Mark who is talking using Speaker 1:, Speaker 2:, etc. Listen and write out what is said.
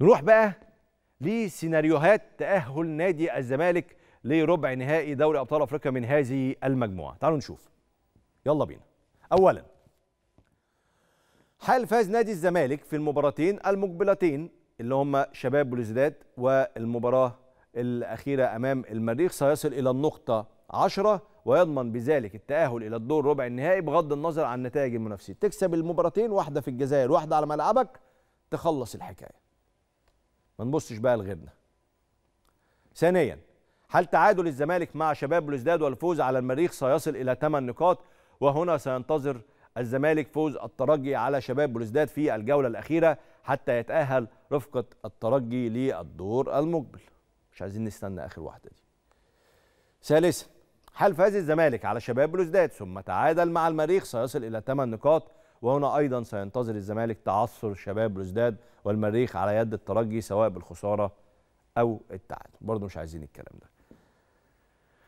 Speaker 1: نروح بقى لسيناريوهات تأهل نادي الزمالك لربع نهائي دوري أبطال أفريقيا من هذه المجموعة تعالوا نشوف يلا بينا أولا حال فاز نادي الزمالك في المباراتين المقبلتين اللي هم شباب بلوزداد والمباراة الأخيرة أمام المريخ سيصل إلى النقطة 10 ويضمن بذلك التأهل إلى الدور ربع النهائي بغض النظر عن نتائج المنافسين تكسب المباراتين واحدة في الجزائر واحدة على ملعبك تخلص الحكاية ما نبصش بقى لغيرنا ثانيا هل تعادل الزمالك مع شباب بلوزداد والفوز على المريخ سيصل الى 8 نقاط وهنا سينتظر الزمالك فوز الترجي على شباب بلوزداد في الجوله الاخيره حتى يتاهل رفقه الترجي للدور المقبل مش عايزين نستنى اخر واحده دي ثالثا هل فاز الزمالك على شباب بلوزداد ثم تعادل مع المريخ سيصل الى 8 نقاط وهنا أيضا سينتظر الزمالك تعثر شباب رزداد والمريخ على يد الترجي سواء بالخسارة أو التعادل برضه مش عايزين الكلام ده